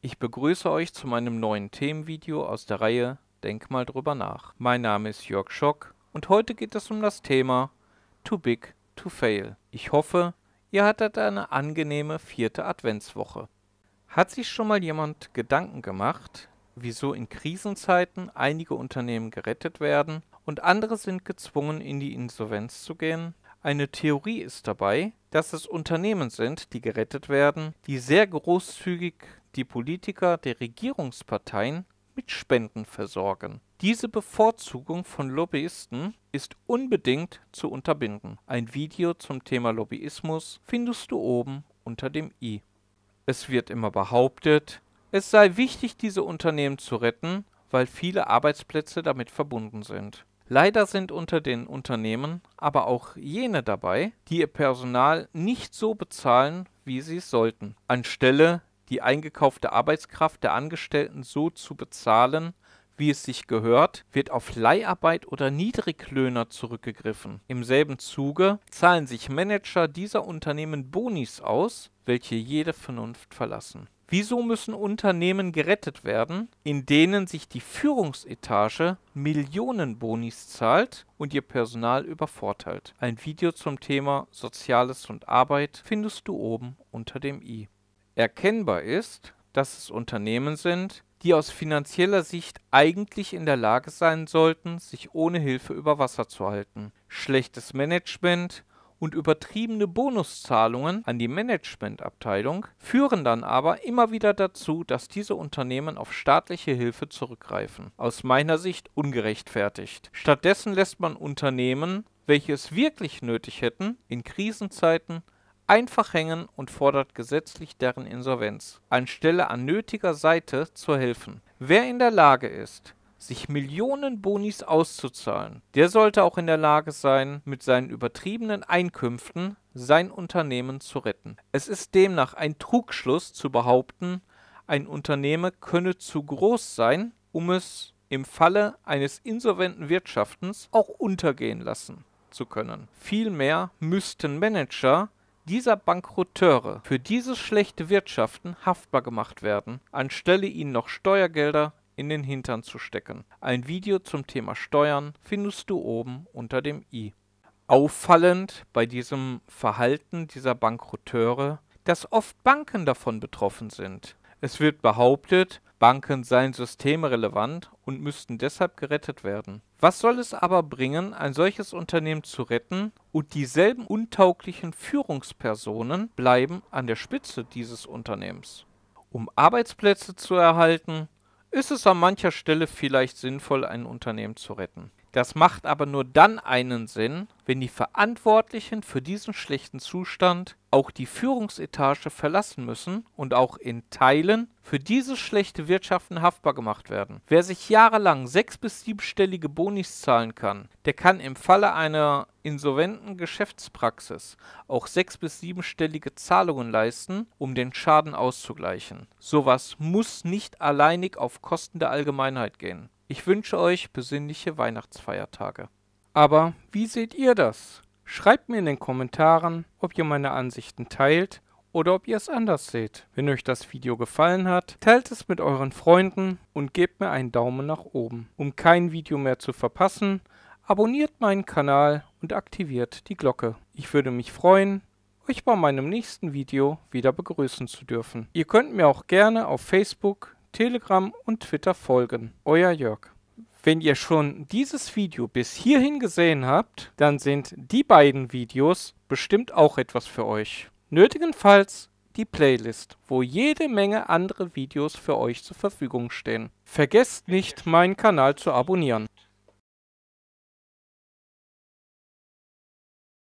Ich begrüße euch zu meinem neuen Themenvideo aus der Reihe Denk mal drüber nach. Mein Name ist Jörg Schock und heute geht es um das Thema Too Big to Fail. Ich hoffe, ihr hattet eine angenehme vierte Adventswoche. Hat sich schon mal jemand Gedanken gemacht, wieso in Krisenzeiten einige Unternehmen gerettet werden und andere sind gezwungen, in die Insolvenz zu gehen? Eine Theorie ist dabei, dass es Unternehmen sind, die gerettet werden, die sehr großzügig die Politiker der Regierungsparteien mit Spenden versorgen. Diese Bevorzugung von Lobbyisten ist unbedingt zu unterbinden. Ein Video zum Thema Lobbyismus findest du oben unter dem i. Es wird immer behauptet, es sei wichtig, diese Unternehmen zu retten, weil viele Arbeitsplätze damit verbunden sind. Leider sind unter den Unternehmen aber auch jene dabei, die ihr Personal nicht so bezahlen, wie sie es sollten. Anstelle die eingekaufte Arbeitskraft der Angestellten so zu bezahlen, wie es sich gehört, wird auf Leiharbeit oder Niedriglöhner zurückgegriffen. Im selben Zuge zahlen sich Manager dieser Unternehmen Bonis aus, welche jede Vernunft verlassen. Wieso müssen Unternehmen gerettet werden, in denen sich die Führungsetage Millionen Bonis zahlt und ihr Personal übervorteilt? Ein Video zum Thema Soziales und Arbeit findest du oben unter dem i. Erkennbar ist, dass es Unternehmen sind, die aus finanzieller Sicht eigentlich in der Lage sein sollten, sich ohne Hilfe über Wasser zu halten. Schlechtes Management und übertriebene Bonuszahlungen an die Managementabteilung führen dann aber immer wieder dazu, dass diese Unternehmen auf staatliche Hilfe zurückgreifen. Aus meiner Sicht ungerechtfertigt. Stattdessen lässt man Unternehmen, welche es wirklich nötig hätten, in Krisenzeiten einfach hängen und fordert gesetzlich deren Insolvenz, anstelle an nötiger Seite zu helfen. Wer in der Lage ist, sich Millionen Bonis auszuzahlen, der sollte auch in der Lage sein, mit seinen übertriebenen Einkünften sein Unternehmen zu retten. Es ist demnach ein Trugschluss zu behaupten, ein Unternehmen könne zu groß sein, um es im Falle eines insolventen Wirtschaftens auch untergehen lassen zu können. Vielmehr müssten Manager dieser Bankrotteure für dieses schlechte Wirtschaften haftbar gemacht werden, anstelle ihnen noch Steuergelder in den Hintern zu stecken. Ein Video zum Thema Steuern findest du oben unter dem i. Auffallend bei diesem Verhalten dieser Bankrotteure, dass oft Banken davon betroffen sind. Es wird behauptet, Banken seien systemrelevant und müssten deshalb gerettet werden. Was soll es aber bringen, ein solches Unternehmen zu retten und dieselben untauglichen Führungspersonen bleiben an der Spitze dieses Unternehmens? Um Arbeitsplätze zu erhalten, ist es an mancher Stelle vielleicht sinnvoll, ein Unternehmen zu retten. Das macht aber nur dann einen Sinn, wenn die Verantwortlichen für diesen schlechten Zustand auch die Führungsetage verlassen müssen und auch in Teilen für dieses schlechte Wirtschaften haftbar gemacht werden. Wer sich jahrelang sechs- bis siebenstellige Bonis zahlen kann, der kann im Falle einer insolventen Geschäftspraxis auch sechs- bis siebenstellige Zahlungen leisten, um den Schaden auszugleichen. Sowas muss nicht alleinig auf Kosten der Allgemeinheit gehen. Ich wünsche euch besinnliche Weihnachtsfeiertage. Aber wie seht ihr das? Schreibt mir in den Kommentaren, ob ihr meine Ansichten teilt oder ob ihr es anders seht. Wenn euch das Video gefallen hat, teilt es mit euren Freunden und gebt mir einen Daumen nach oben. Um kein Video mehr zu verpassen, abonniert meinen Kanal und aktiviert die Glocke. Ich würde mich freuen, euch bei meinem nächsten Video wieder begrüßen zu dürfen. Ihr könnt mir auch gerne auf Facebook, Telegram und Twitter folgen. Euer Jörg. Wenn ihr schon dieses Video bis hierhin gesehen habt, dann sind die beiden Videos bestimmt auch etwas für euch. Nötigenfalls die Playlist, wo jede Menge andere Videos für euch zur Verfügung stehen. Vergesst nicht, meinen Kanal zu abonnieren.